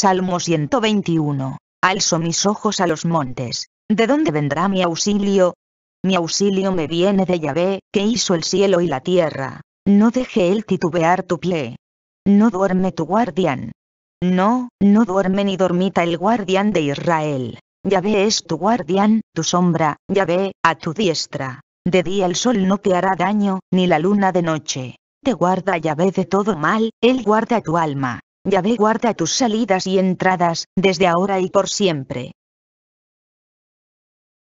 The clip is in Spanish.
Salmo 121. Alzo mis ojos a los montes. ¿De dónde vendrá mi auxilio? Mi auxilio me viene de Yahvé, que hizo el cielo y la tierra. No deje él titubear tu pie. No duerme tu guardián. No, no duerme ni dormita el guardián de Israel. Yahvé es tu guardián, tu sombra, Yahvé, a tu diestra. De día el sol no te hará daño, ni la luna de noche. Te guarda Yahvé de todo mal, Él guarda tu alma ve guarda tus salidas y entradas, desde ahora y por siempre.